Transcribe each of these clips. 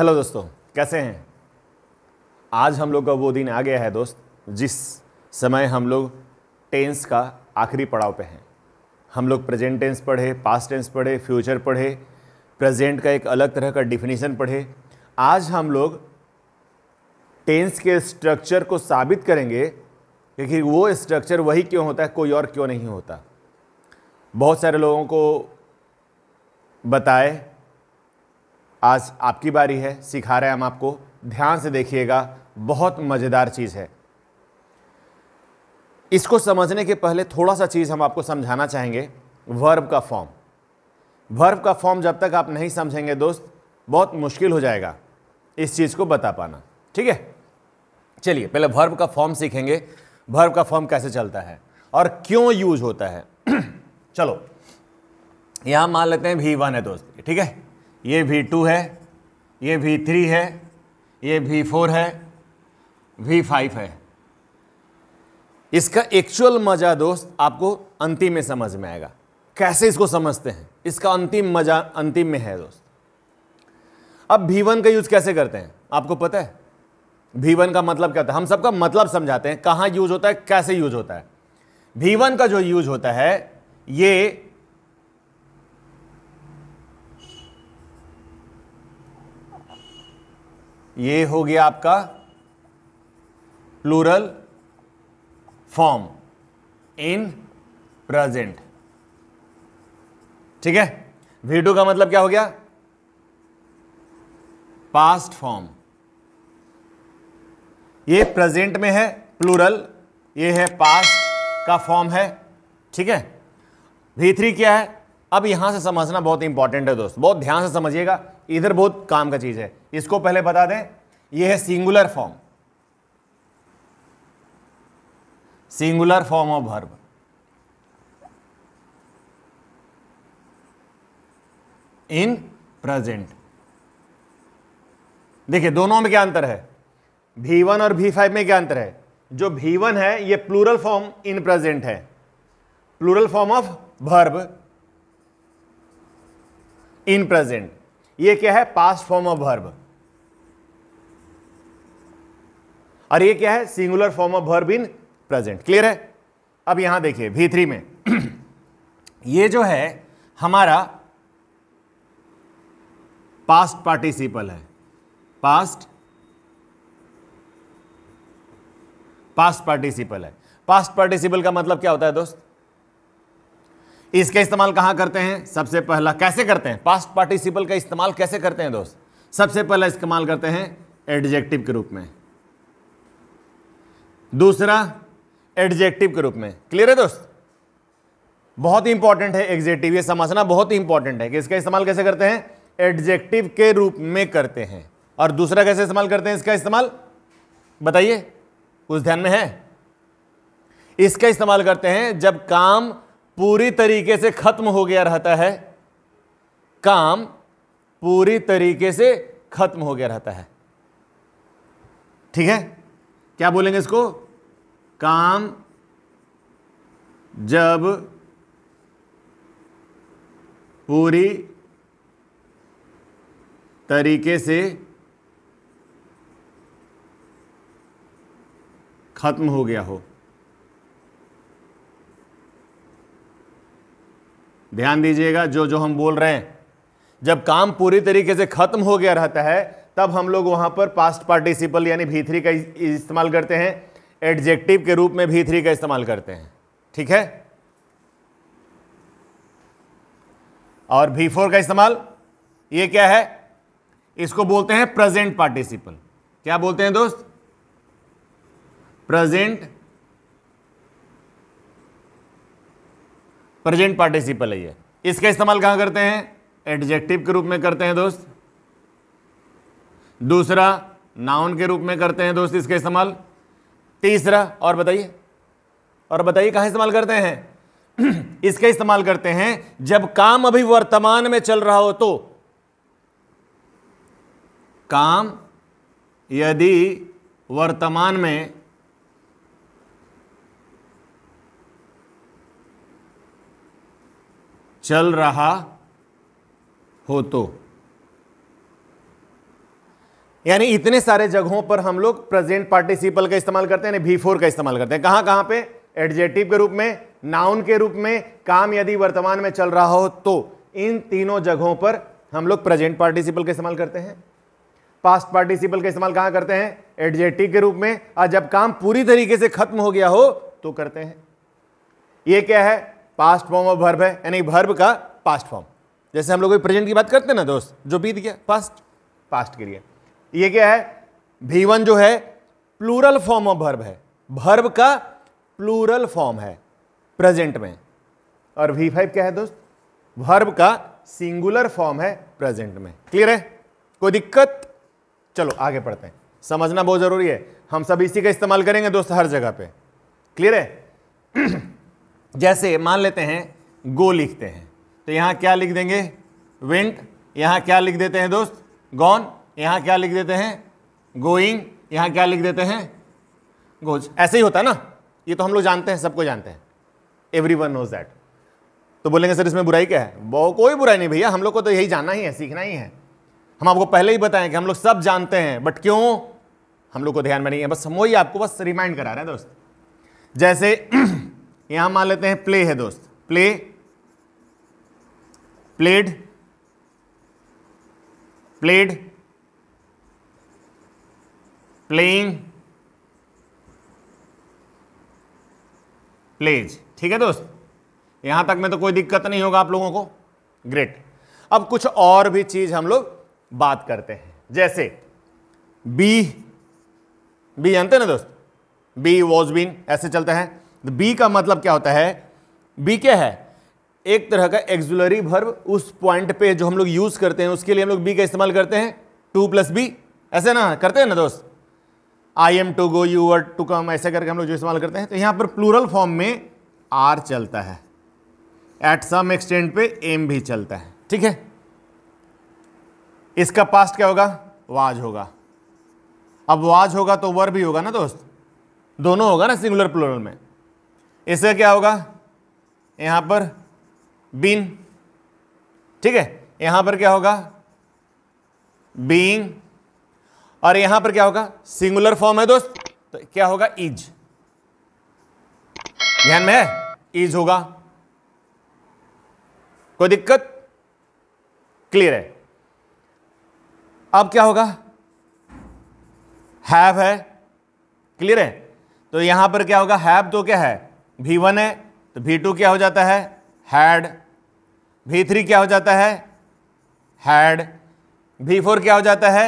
hello दोस्तों कैसे हैं आज हम लोग का वो दिन आ गया है दोस्त जिस समय हम लोग टेंस का आखिरी पड़ाव पे हैं हम लोग प्रेजेंट टेंस पढ़े पास्ट टेंस पढ़े फ्यूचर पढ़े प्रेजेंट का एक अलग तरह का डिफिनीसन पढ़े आज हम लोग टेंस के स्ट्रक्चर को साबित करेंगे क्योंकि वो स्ट्रक्चर वही क्यों होता है कोई और क्यों नहीं होता बहुत सारे लोगों को बताए आज आपकी बारी है सिखा रहे हैं हम आपको ध्यान से देखिएगा बहुत मज़ेदार चीज़ है इसको समझने के पहले थोड़ा सा चीज़ हम आपको समझाना चाहेंगे वर्ब का फॉर्म वर्ब का फॉर्म जब तक आप नहीं समझेंगे दोस्त बहुत मुश्किल हो जाएगा इस चीज़ को बता पाना ठीक है चलिए पहले वर्ब का फॉर्म सीखेंगे वर्ब का फॉर्म कैसे चलता है और क्यों यूज होता है चलो यहाँ मान लेते हैं भी वन है दोस्त ठीक है ये भी टू है ये भी थ्री है ये भी फोर है भी फाइव है इसका एक्चुअल मज़ा दोस्त आपको अंतिम में समझ में आएगा कैसे इसको समझते हैं इसका अंतिम मज़ा अंतिम में है दोस्त अब भी वन का यूज़ कैसे करते हैं आपको पता है भी वन का मतलब क्या होता है हम सबका मतलब समझाते हैं कहां यूज होता है कैसे यूज होता है भी वन का जो यूज होता है ये ये हो गया आपका प्लूरल फॉर्म इन प्रेजेंट ठीक है वी टू का मतलब क्या हो गया पास्ट फॉर्म ये प्रेजेंट में है प्लूरल ये है पास्ट का फॉर्म है ठीक है वी थ्री क्या है अब यहां से समझना बहुत इंपॉर्टेंट है दोस्त बहुत ध्यान से समझिएगा इधर बहुत काम का चीज है इसको पहले बता दें यह है singular form singular form of verb in present देखिए दोनों में क्या अंतर है भी वन और भी फाइव में क्या अंतर है जो भी वन है ये प्लूरल फॉर्म इन प्रेजेंट है plural form of verb in present ये क्या है पास्ट फॉर्म ऑफ वर्ब और ये क्या है singular form of verb in present clear है अब यहां देखिए भी थ्री में ये जो है हमारा पास्ट पार्टिसिपल है पास्ट पास्ट पार्टिसिपल है पास्ट पार्टिसिपल का मतलब क्या होता है दोस्त इसका इस्तेमाल कहां करते हैं सबसे पहला कैसे करते हैं पास्ट पार्टिसिपल का इस्तेमाल कैसे करते हैं दोस्त सबसे पहला इस्तेमाल करते हैं एडजेक्टिव के रूप में दूसरा एडजेक्टिव के रूप में क्लियर है दोस्त बहुत ही इंपॉर्टेंट है एग्जेक्टिव यह समझना बहुत ही इंपॉर्टेंट है कि इसका इस्तेमाल कैसे करते हैं एडजेक्टिव के रूप में करते हैं और दूसरा कैसे इस्तेमाल करते हैं इसका इस्तेमाल बताइए कुछ ध्यान में है इसका इस्तेमाल करते हैं जब काम पूरी तरीके से खत्म हो गया रहता है काम पूरी तरीके से खत्म हो गया रहता है ठीक है क्या बोलेंगे इसको काम जब पूरी तरीके से खत्म हो गया हो ध्यान दीजिएगा जो जो हम बोल रहे हैं जब काम पूरी तरीके से खत्म हो गया रहता है तब हम लोग वहां पर पास्ट पार्टिसिपल यानी थ्री का इस्तेमाल करते हैं एडजेक्टिव के रूप में थ्री का इस्तेमाल करते हैं ठीक है और भी फोर का इस्तेमाल ये क्या है इसको बोलते हैं प्रेजेंट पार्टिसिपल क्या बोलते हैं दोस्त प्रेजेंट प्रेजेंट पार्टिसिपल है ये इसका इस्तेमाल कहां करते हैं एडजेक्टिव के रूप में करते हैं दोस्त दूसरा नाउन के रूप में करते हैं दोस्त इसका इस्तेमाल तीसरा और बताइए और बताइए कहां इस्तेमाल करते हैं इसका इस्तेमाल करते हैं जब काम अभी वर्तमान में चल रहा हो तो काम यदि वर्तमान में चल रहा हो तो यानी इतने सारे जगहों पर हम लोग प्रेजेंट पार्टिसिपल का इस्तेमाल करते हैं यानी भी फोर का इस्तेमाल करते हैं कहां कहां पे एडजेक्टिव के रूप में नाउन के रूप में काम यदि वर्तमान में चल रहा हो तो इन तीनों जगहों पर हम लोग प्रेजेंट पार्टिसिपल का इस्तेमाल करते हैं पास्ट पार्टिसिपल का इस्तेमाल कहां करते हैं एडजेटिव के रूप में और जब काम पूरी तरीके से खत्म हो गया हो तो करते हैं यह क्या है पास्ट फॉर्म ऑफ वर्ब है यानी वर्ब का पास्ट फॉर्म जैसे हम लोग प्रेजेंट की बात करते हैं ना दोस्त जो बीत गया पास्ट पास्ट के लिए ये क्या है भीवन जो है प्लूरल फॉर्म ऑफ वर्ब है वर्ब का प्लूरल फॉर्म है प्रेजेंट में और वी फाइव क्या है दोस्त वर्ब का सिंगुलर फॉर्म है प्रेजेंट में क्लियर है कोई दिक्कत चलो आगे पढ़ते हैं समझना बहुत ज़रूरी है हम सब इसी का इस्तेमाल करेंगे दोस्त हर जगह पे क्लियर है जैसे मान लेते हैं गो लिखते हैं तो यहाँ क्या लिख देंगे वेंट यहाँ क्या लिख देते हैं दोस्त गॉन यहाँ क्या लिख देते हैं गोइंग यहाँ क्या लिख देते हैं गोज ऐसे ही होता है ना ये तो हम लोग जानते हैं सबको जानते हैं एवरी वन नोज दैट तो बोलेंगे सर इसमें बुराई क्या है वो कोई बुराई नहीं भैया हम लोग को तो यही जानना ही है सीखना ही है हम आपको पहले ही बताएं कि हम लोग सब जानते हैं बट क्यों हम लोग को ध्यान में नहीं है बस हम वही आपको बस रिमाइंड करा रहे हैं दोस्त जैसे यहां मान लेते हैं प्ले है दोस्त play played played playing plays ठीक है दोस्त यहां तक में तो कोई दिक्कत नहीं होगा आप लोगों को ग्रेट अब कुछ और भी चीज हम लोग बात करते हैं जैसे बी बी जानते ना दोस्त बी वॉज बीन ऐसे चलते हैं तो बी का मतलब क्या होता है बी क्या है एक तरह का एक्जुलरी भर्व उस पॉइंट पे जो हम लोग यूज करते हैं उसके लिए हम लोग बी का इस्तेमाल करते हैं टू प्लस बी ऐसे ना करते हैं ना दोस्त I am to go you were to come ऐसे करके हम लोग जो इस्तेमाल करते हैं तो यहां पर प्लूरल फॉर्म में आर चलता है एट सम एक्सटेंट पे एम भी चलता है ठीक है इसका पास्ट क्या होगा वाज होगा अब वाज होगा तो वर भी होगा ना दोस्त दोनों होगा ना सिंगुलर प्लूरल में इसे क्या होगा यहां पर बीन ठीक है यहां पर क्या होगा बींग और यहां पर क्या होगा सिंगुलर फॉर्म है दोस्त तो क्या होगा इज ध्यान में है इज होगा कोई दिक्कत क्लियर है अब क्या होगा हैव है क्लियर है तो यहां पर क्या होगा हैव तो क्या है भी वन है तो भी टू क्या हो जाता है हैड भी थ्री क्या हो जाता है हैड भी फोर क्या हो जाता है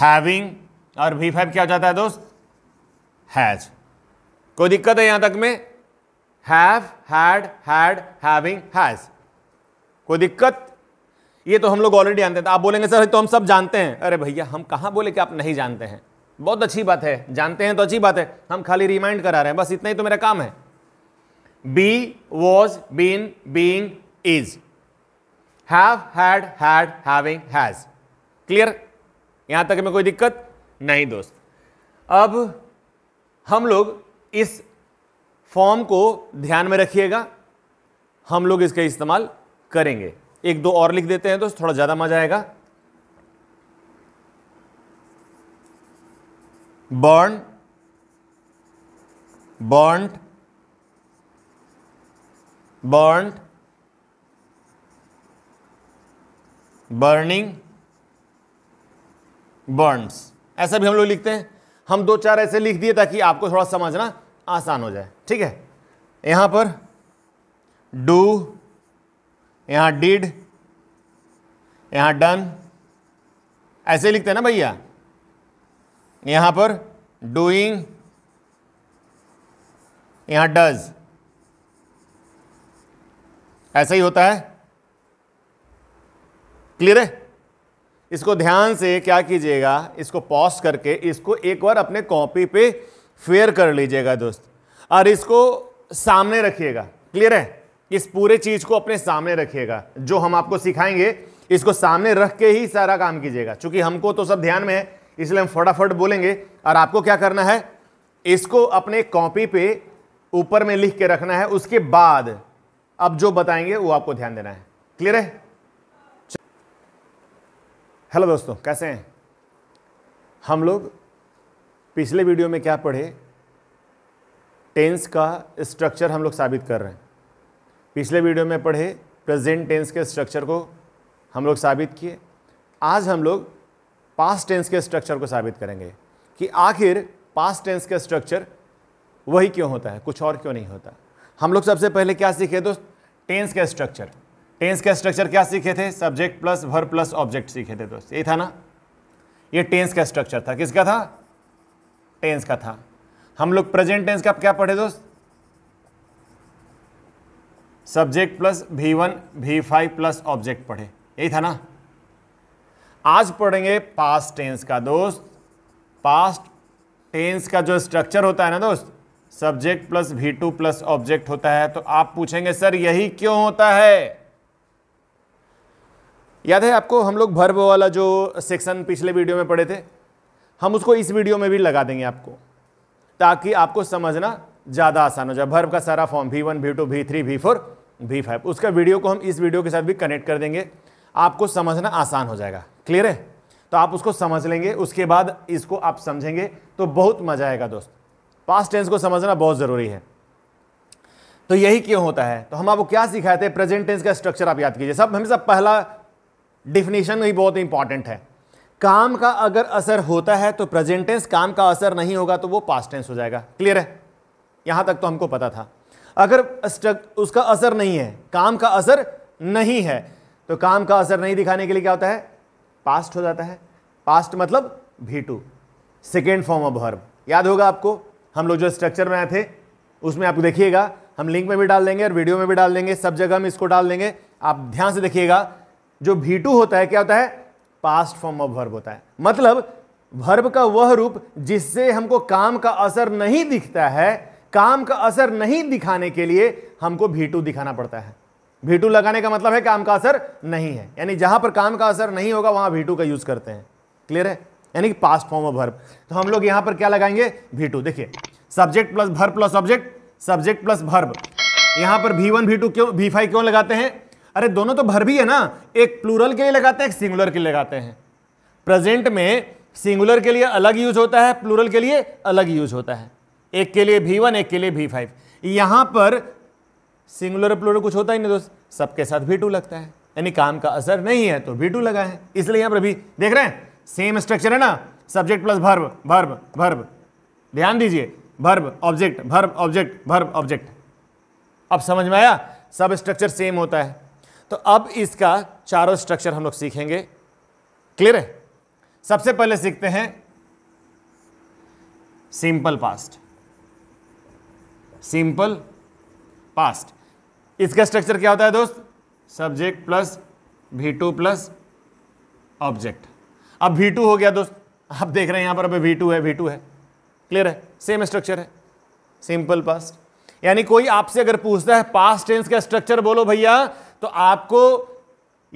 हैविंग और भी फाइव क्या हो जाता है दोस्त हैज कोई दिक्कत है यहां तक में have had had having has कोई दिक्कत ये तो हम लोग ऑलरेडी जानते थे तो आप बोलेंगे सर तो हम सब जानते हैं अरे भैया हम कहाँ बोले कि आप नहीं जानते हैं बहुत अच्छी बात है जानते हैं तो अच्छी बात है हम खाली रिमाइंड करा रहे हैं बस इतना ही तो मेरा काम है be was been being is have had had having has clear यहां तक में कोई दिक्कत नहीं दोस्त अब हम लोग इस फॉर्म को ध्यान में रखिएगा हम लोग इसका इस्तेमाल करेंगे एक दो और लिख देते हैं दोस्त थोड़ा ज़्यादा मजा आएगा burn burnt burnt burning burns ऐसा भी हम लोग लिखते हैं हम दो चार ऐसे लिख दिए ताकि आपको थोड़ा समझना आसान हो जाए ठीक है यहां पर डू यहां डिड यहां डन ऐसे लिखते हैं ना भैया यहां पर डूइंग यहां डज ऐसा ही होता है क्लियर है इसको ध्यान से क्या कीजिएगा इसको पॉज करके इसको एक बार अपने कॉपी पे फेयर कर लीजिएगा दोस्त और इसको सामने रखिएगा क्लियर है इस पूरे चीज को अपने सामने रखिएगा जो हम आपको सिखाएंगे इसको सामने रख के ही सारा काम कीजिएगा क्योंकि हमको तो सब ध्यान में है इसलिए हम फटाफट बोलेंगे और आपको क्या करना है इसको अपने कॉपी पे ऊपर में लिख के रखना है उसके बाद अब जो बताएंगे वो आपको ध्यान देना है क्लियर है हेलो दोस्तों कैसे हैं हम लोग पिछले वीडियो में क्या पढ़े टेंस का स्ट्रक्चर हम लोग साबित कर रहे हैं पिछले वीडियो में पढ़े प्रेजेंट टेंस के स्ट्रक्चर को हम लोग साबित किए आज हम लोग पास्ट टेंस के स्ट्रक्चर को साबित करेंगे कि आखिर पास्ट टेंस का स्ट्रक्चर वही क्यों होता है कुछ और क्यों नहीं होता हम लोग सबसे पहले क्या सीखे दोस्त टेंस का स्ट्रक्चर टेंस का स्ट्रक्चर क्या सीखे थे subject plus verb plus object सीखे थे दोस्त ये था ना ये टेंस का स्ट्रक्चर था किसका था टेंस का था हम लोग प्रेजेंट टेंस का क्या पढ़े दोस्त subject plus V one V five plus object पढ़े यही था ना आज पढ़ेंगे पास्ट टेंस का दोस्त पास्ट टेंस का जो स्ट्रक्चर होता है ना दोस्त subject plus V two plus object होता है तो आप पूछेंगे सर यही क्यों होता है याद है आपको हम लोग भर्ब वाला जो सेक्शन पिछले वीडियो में पढ़े थे हम उसको इस वीडियो में भी लगा देंगे आपको ताकि आपको समझना ज़्यादा आसान हो जाए भर्ब का सारा form V one V two V three V four V five उसका वीडियो को हम इस वीडियो के साथ भी कनेक्ट कर देंगे आपको समझना आसान हो जाएगा क्लियर है तो आप उसको समझ लेंगे उसके बाद इसको आप समझेंगे तो बहुत मजा आएगा दोस्त पास्ट टेंस को समझना बहुत ज़रूरी है तो यही क्यों होता है तो हम आपको क्या सिखाए थे प्रेजेंट टेंस का स्ट्रक्चर आप याद कीजिए सब हमेशा पहला डिफिनेशन ही बहुत इंपॉर्टेंट है काम का अगर असर होता है तो प्रेजेंट टेंस काम का असर नहीं होगा तो वो पास्ट टेंस हो जाएगा क्लियर है यहां तक तो हमको पता था अगर उसका असर नहीं है काम का असर नहीं है तो काम का असर नहीं दिखाने के लिए क्या होता है पास्ट हो जाता है पास्ट मतलब V two second form of verb याद होगा आपको हम लोग जो स्ट्रक्चर में आए थे उसमें आप देखिएगा हम लिंक में भी डाल देंगे और वीडियो में भी डाल देंगे सब जगह हम इसको डाल देंगे आप ध्यान से देखिएगा जो भी टू होता है क्या होता है पास्ट फॉर्म ऑफ वर्ब होता है मतलब वर्ब का वह रूप जिससे हमको काम का असर नहीं दिखता है काम का असर नहीं दिखाने के लिए हमको भी टू दिखाना पड़ता है भी टू लगाने का मतलब है काम का असर नहीं है यानी जहां पर काम का असर नहीं होगा वहां भी टू का यूज करते हैं क्लियर है यानी पास्ट फॉर्म ऑफ वर्ब तो हम लोग यहां पर क्या लगाएंगे भी टू देखिए subject plus verb plus object subject plus verb यहां पर भी वन भी टू क्यों भी फाइव क्यों लगाते हैं अरे दोनों तो भर भी है ना एक प्लूरल के लिए लगाते हैं एक सिंगुलर के लिए लगाते हैं प्रेजेंट में सिंगुलर के लिए अलग यूज होता है प्लूरल के लिए अलग यूज होता है एक के लिए भी वन एक के लिए भी फाइव यहां पर सिंगुलर प्लूरल कुछ होता ही नहीं दोस्त तो सबके साथ भी टू लगता है यानी काम का असर नहीं है तो भी टू लगा है इसलिए यहां पर भी देख रहे हैं सेम स्ट्रक्चर है ना subject plus verb verb verb ध्यान दीजिए verb object verb object verb object अब समझ में आया सब स्ट्रक्चर सेम होता है तो अब इसका चारों स्ट्रक्चर हम लोग सीखेंगे क्लियर है सबसे पहले सीखते हैं सिंपल पास्ट सिंपल पास्ट इसका स्ट्रक्चर क्या होता है दोस्त subject plus V two plus object अब वी टू हो गया दोस्त आप देख रहे हैं यहां पर अभी वी टू है वी टू है क्लियर है सेम स्ट्रक्चर है सिंपल पास्ट यानी कोई आपसे अगर पूछता है पास्ट टेंस का स्ट्रक्चर बोलो भैया तो आपको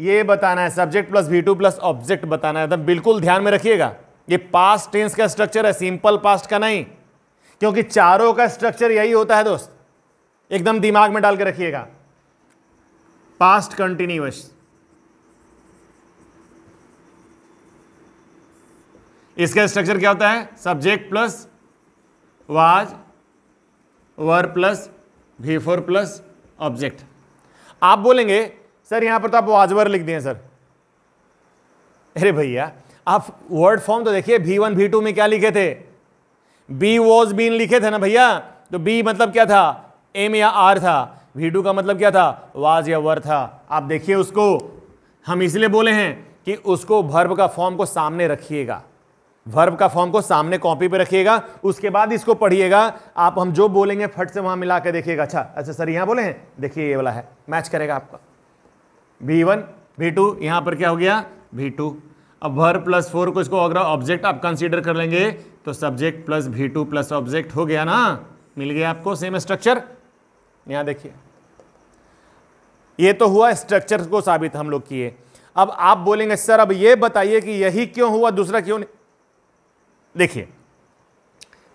ये बताना है subject plus V two plus object बताना है एकदम मतलब बिल्कुल ध्यान में रखिएगा ये पास्ट टेंस का स्ट्रक्चर है सिंपल पास्ट का नहीं क्योंकि चारों का स्ट्रक्चर यही होता है दोस्त एकदम दिमाग में डाल के रखिएगा पास्ट कंटिन्यूस इसका स्ट्रक्चर क्या होता है subject plus was were plus V four plus object आप बोलेंगे सर यहां पर तो आप वाजवर लिख दिए सर अरे भैया आप वर्ड फॉर्म तो देखिए भी वन भी टू में क्या लिखे थे बी वॉज बीन लिखे थे ना भैया तो बी मतलब क्या था एम या आर था वी टू का मतलब क्या था वाज या वर था आप देखिए उसको हम इसलिए बोले हैं कि उसको भर्व का फॉर्म को सामने रखिएगा वर्ब का फॉर्म को सामने कॉपी पे रखिएगा उसके बाद इसको पढ़िएगा आप हम जो बोलेंगे फट से वहां मिला के देखिएगा अच्छा अच्छा सर यहां बोले हैं देखिए ये वाला है मैच करेगा आपका वी वन वी टू यहां पर क्या हो गया वी टू अब वर्ब प्लस फोर को इसको अगर ऑब्जेक्ट आप कंसीडर कर लेंगे तो subject plus V two plus object हो गया ना मिल गया आपको सेम स्ट्रक्चर यहां देखिए ये तो हुआ स्ट्रक्चर को साबित हम लोग किए अब आप बोलेंगे सर अब ये बताइए कि यही क्यों हुआ दूसरा क्यों नहीं देखिए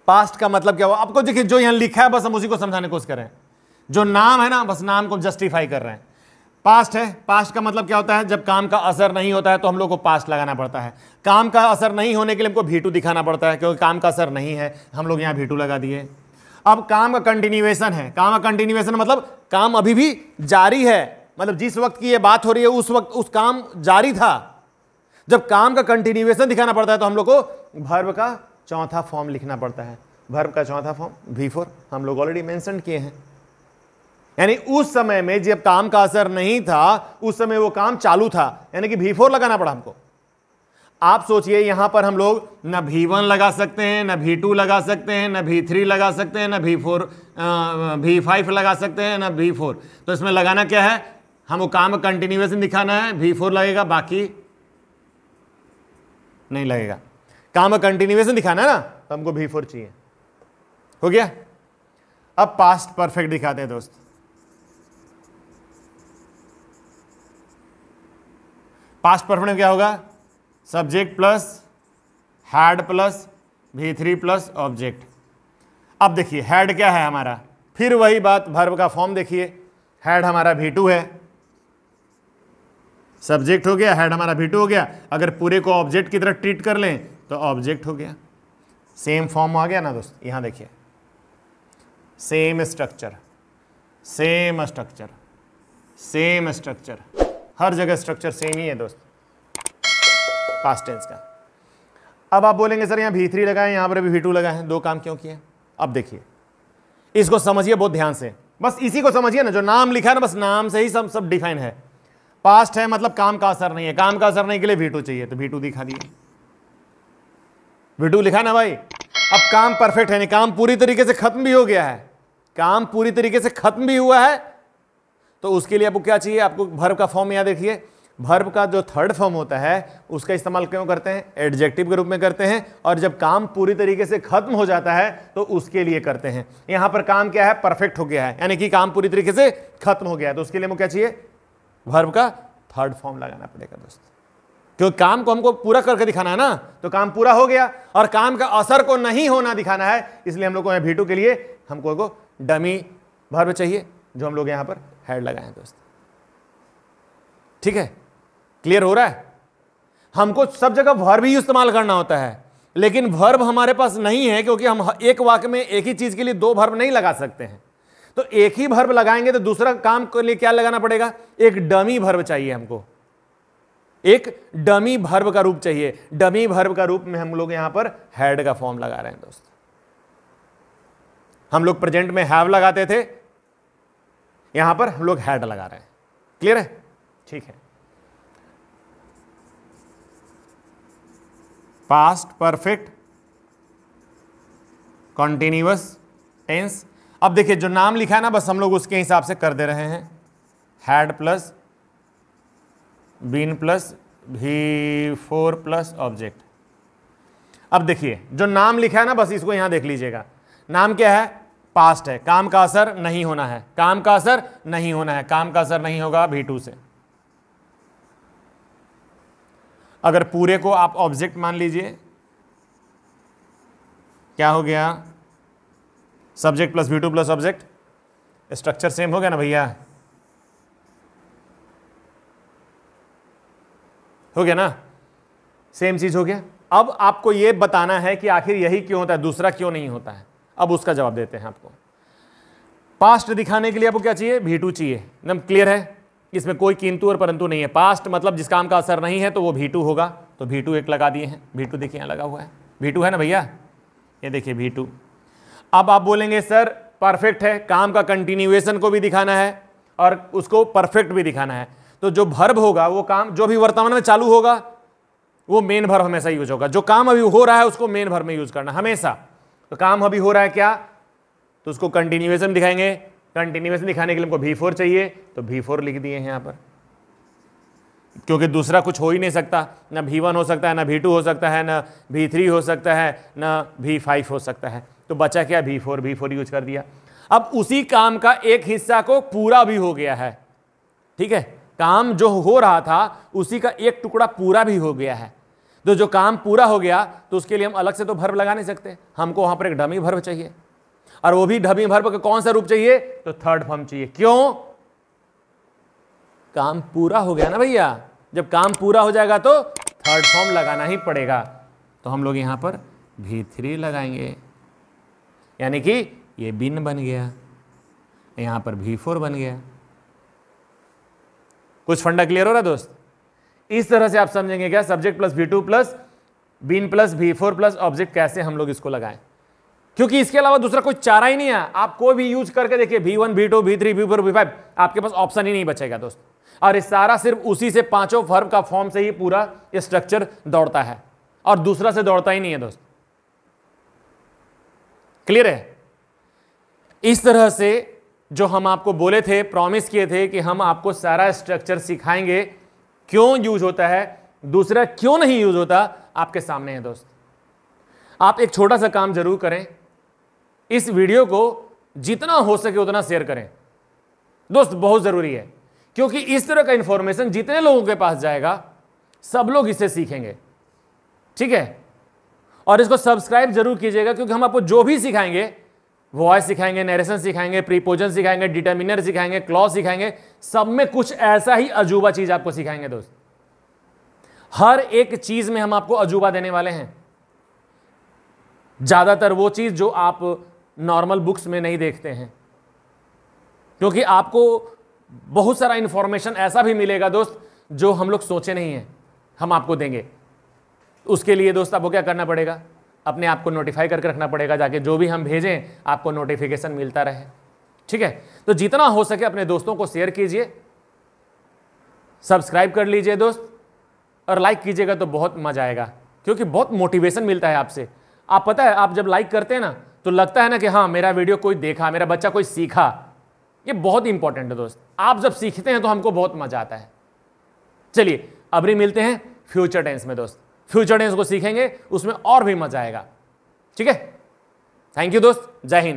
पास्ट का मतलब क्या हुआ आपको देखिए जो यहां लिखा है बस हम उसी को समझाने की कोशिश कर रहे हैं जो नाम है ना बस नाम को जस्टिफाई कर रहे हैं पास्ट है पास्ट का मतलब क्या होता है जब काम का असर नहीं होता है तो हम लोग को पास्ट लगाना पड़ता है काम का असर नहीं होने के लिए हमको भीटू दिखाना पड़ता है क्योंकि काम का असर नहीं है हम लोग यहाँ भीटू लगा दिए अब काम का कंटिन्यूएशन है काम का कंटिन्यूएशन मतलब काम अभी भी जारी है मतलब जिस वक्त की ये बात हो रही है उस वक्त उस काम जारी था जब काम का कंटिन्यूएशन दिखाना पड़ता है तो हम लोग को भर्व का चौथा फॉर्म लिखना पड़ता है भर्व का चौथा फॉर्म वी फोर हम लोग ऑलरेडी मैंशन किए हैं यानी उस समय में जब काम का असर नहीं था उस समय वो काम चालू था यानी कि भी फोर लगाना पड़ा हमको आप सोचिए यहां पर हम लोग न भी वन लगा सकते हैं न भी टू लगा सकते हैं न भी थ्री लगा सकते हैं न भी फोर भी फाइव लगा सकते हैं न भी फोर तो इसमें लगाना क्या है हम वो काम कंटिन्यूएसन दिखाना है भी फोर लगेगा बाकी नहीं लगेगा काम कंटिन्यूएसन दिखाना है ना तो हमको भी फोर चाहिए हो गया अब पास्ट परफेक्ट दिखाते हैं दोस्त पास्ट परफेक्ट में क्या होगा subject plus had plus V three plus object अब देखिए हैड क्या है हमारा फिर वही बात भर्व का फॉर्म देखिए हैड हमारा भी टू है सब्जेक्ट हो गया हैड हमारा भी टू हो गया अगर पूरे को ऑब्जेक्ट की तरह ट्रीट कर लें तो ऑब्जेक्ट हो गया सेम फॉर्म आ गया ना दोस्त यहाँ देखिए same structure same structure same structure हर जगह स्ट्रक्चर सेम ही है दोस्त पास टेंस का अब आप बोलेंगे सर यहाँ भी थ्री लगा है यहाँ पर भी टू लगा है दो काम क्यों किए अब देखिए इसको समझिए बहुत ध्यान से बस इसी को समझिए ना जो नाम लिखा है ना बस नाम से ही सब सब डिफाइन है पास्ट है मतलब काम का असर नहीं है काम का असर नहीं के लिए वी चाहिए तो वी दिखा दिए वी लिखा ना भाई अब काम परफेक्ट है नहीं काम पूरी तरीके से खत्म भी हो गया है काम पूरी तरीके से खत्म भी हुआ है तो उसके लिए आपको क्या चाहिए आपको भर्व का फॉर्म याद देखिए भर्व का जो थर्ड फॉर्म होता है उसका इस्तेमाल क्यों करते हैं एडजेक्टिव के रूप में करते हैं और जब काम पूरी तरीके से खत्म हो जाता है तो उसके लिए करते हैं यहां पर काम क्या है परफेक्ट हो गया है यानी कि काम पूरी तरीके से खत्म हो गया है तो उसके लिए हमें क्या चाहिए भर्व का थर्ड फॉर्म लगाना पड़ेगा दोस्तों क्योंकि काम को हमको पूरा करके दिखाना है ना तो काम पूरा हो गया और काम का असर को नहीं होना दिखाना है इसलिए हम लोग को यहाँ भीटू के लिए हमको को डमी भर्व चाहिए जो हम लोग यहाँ पर हेड लगाए दोस्त ठीक है क्लियर हो रहा है हमको सब जगह वर्ब ही इस्तेमाल करना होता है लेकिन वर्ब हमारे पास नहीं है क्योंकि हम एक वाक्य में एक ही चीज के लिए दो वर्ब नहीं लगा सकते हैं तो एक ही वर्ब लगाएंगे तो दूसरा काम के लिए क्या लगाना पड़ेगा एक डमी वर्ब चाहिए हमको एक डमी वर्ब का रूप चाहिए डमी वर्ब का रूप में हम लोग यहां पर हैड का फॉर्म लगा रहे हैं दोस्त हम लोग प्रेजेंट में हैव लगाते थे यहां पर हम लोग हैड लगा रहे हैं क्लियर है ठीक है पास्ट परफेक्ट कॉन्टिन्यूस टेंस अब देखिए जो नाम लिखा है ना बस हम लोग उसके हिसाब से कर दे रहे हैं had plus been plus V four plus object अब देखिए जो नाम लिखा है ना बस इसको यहां देख लीजिएगा नाम क्या है पास्ट है काम का असर नहीं होना है काम का असर नहीं होना है काम का असर नहीं होगा भी टू से अगर पूरे को आप ऑब्जेक्ट मान लीजिए क्या हो गया subject plus V two plus object structure same हो गया ना भैया हो गया ना सेम चीज हो गया अब आपको यह बताना है कि आखिर यही क्यों होता है दूसरा क्यों नहीं होता है अब उसका जवाब देते हैं आपको पास्ट दिखाने के लिए आपको क्या चाहिए वी टू चाहिए एकदम क्लियर है इसमें कोई किंतु और परंतु नहीं है पास्ट मतलब जिस काम का असर नहीं है तो वो टू होगा तो टू एक लगा दिए हैं भीटू देखिए यहाँ लगा हुआ है भीटू है ना भैया ये देखिए भीटू अब आप बोलेंगे सर परफेक्ट है काम का कंटिन्यूएशन को भी दिखाना है और उसको परफेक्ट भी दिखाना है तो जो भर्ब होगा वो काम जो भी वर्तमान में चालू होगा वो मेन भर्ब हमेशा यूज होगा जो काम अभी हो रहा है उसको मेन भर्ब में यूज करना हमेशा तो काम अभी हो रहा है क्या तो उसको कंटिन्यूएशन दिखाएंगे कंटिन्यूस दिखाने के लिए हमको भी फोर चाहिए तो भी फोर लिख दिए हैं यहाँ पर क्योंकि दूसरा कुछ हो ही नहीं सकता ना भी वन हो सकता है ना भी टू हो सकता है ना भी थ्री हो सकता है ना भी फाइव हो सकता है तो बचा क्या भी फोर भी फोर यूज कर दिया अब उसी काम का एक हिस्सा को पूरा भी हो गया है ठीक है काम जो हो रहा था उसी का एक टुकड़ा पूरा भी हो गया है तो जो काम पूरा हो गया तो उसके लिए हम अलग से तो भर्व लगा नहीं सकते हमको वहाँ पर एक डमी भर्व चाहिए और वो भी ढबी भर्ब का कौन सा रूप चाहिए तो थर्ड फॉर्म चाहिए क्यों काम पूरा हो गया ना भैया जब काम पूरा हो जाएगा तो थर्ड फॉर्म लगाना ही पड़ेगा तो हम लोग यहां पर भी थ्री लगाएंगे यानी कि ये बिन बन गया यहां पर भी फोर बन गया कुछ फंडा क्लियर हो रहा दोस्त इस तरह से आप समझेंगे क्या subject plus V two plus been plus V four plus object कैसे हम लोग इसको लगाएं क्योंकि इसके अलावा दूसरा कोई चारा ही नहीं है आप कोई भी यूज करके देखिए भी वन भी टू भी थ्री भी फोर वी फाइव आपके पास ऑप्शन ही नहीं बचेगा दोस्त और ये सारा सिर्फ उसी से पांचों फर्म का फॉर्म से ही पूरा स्ट्रक्चर दौड़ता है और दूसरा से दौड़ता ही नहीं है दोस्त क्लियर है इस तरह से जो हम आपको बोले थे प्रॉमिस किए थे कि हम आपको सारा स्ट्रक्चर सिखाएंगे क्यों यूज होता है दूसरा क्यों नहीं यूज होता आपके सामने है दोस्त आप एक छोटा सा काम जरूर करें इस वीडियो को जितना हो सके उतना शेयर करें दोस्त बहुत ज़रूरी है क्योंकि इस तरह का इंफॉर्मेशन जितने लोगों के पास जाएगा सब लोग इसे सीखेंगे ठीक है और इसको सब्सक्राइब जरूर कीजिएगा क्योंकि हम आपको जो भी सिखाएंगे वॉइस सिखाएंगे नरेशन सिखाएंगे प्रीपोजन सिखाएंगे डिटर्मिनर सिखाएंगे क्लॉ सिखाएंगे सब में कुछ ऐसा ही अजूबा चीज़ आपको सिखाएंगे दोस्त हर एक चीज़ में हम आपको अजूबा देने वाले हैं ज़्यादातर वो चीज़ जो आप नॉर्मल बुक्स में नहीं देखते हैं क्योंकि आपको बहुत सारा इन्फॉर्मेशन ऐसा भी मिलेगा दोस्त जो हम लोग सोचे नहीं हैं हम आपको देंगे उसके लिए दोस्त आपको क्या करना पड़ेगा अपने आप को नोटिफाई करके रखना पड़ेगा जाके जो भी हम भेजें आपको नोटिफिकेशन मिलता रहे ठीक है तो जितना हो सके अपने दोस्तों को शेयर कीजिए सब्सक्राइब कर लीजिए दोस्त और लाइक कीजिएगा तो बहुत मज़ा आएगा क्योंकि बहुत मोटिवेशन मिलता है आपसे आप पता है आप जब लाइक करते हैं ना तो लगता है ना कि हाँ मेरा वीडियो कोई देखा मेरा बच्चा कोई सीखा ये बहुत इंपॉर्टेंट है दोस्त आप जब सीखते हैं तो हमको बहुत मजा आता है चलिए अब मिलते हैं फ्यूचर टेंस में दोस्त फ्यूचर टेंस को सीखेंगे उसमें और भी मजा आएगा ठीक है थैंक यू दोस्त जय हिंद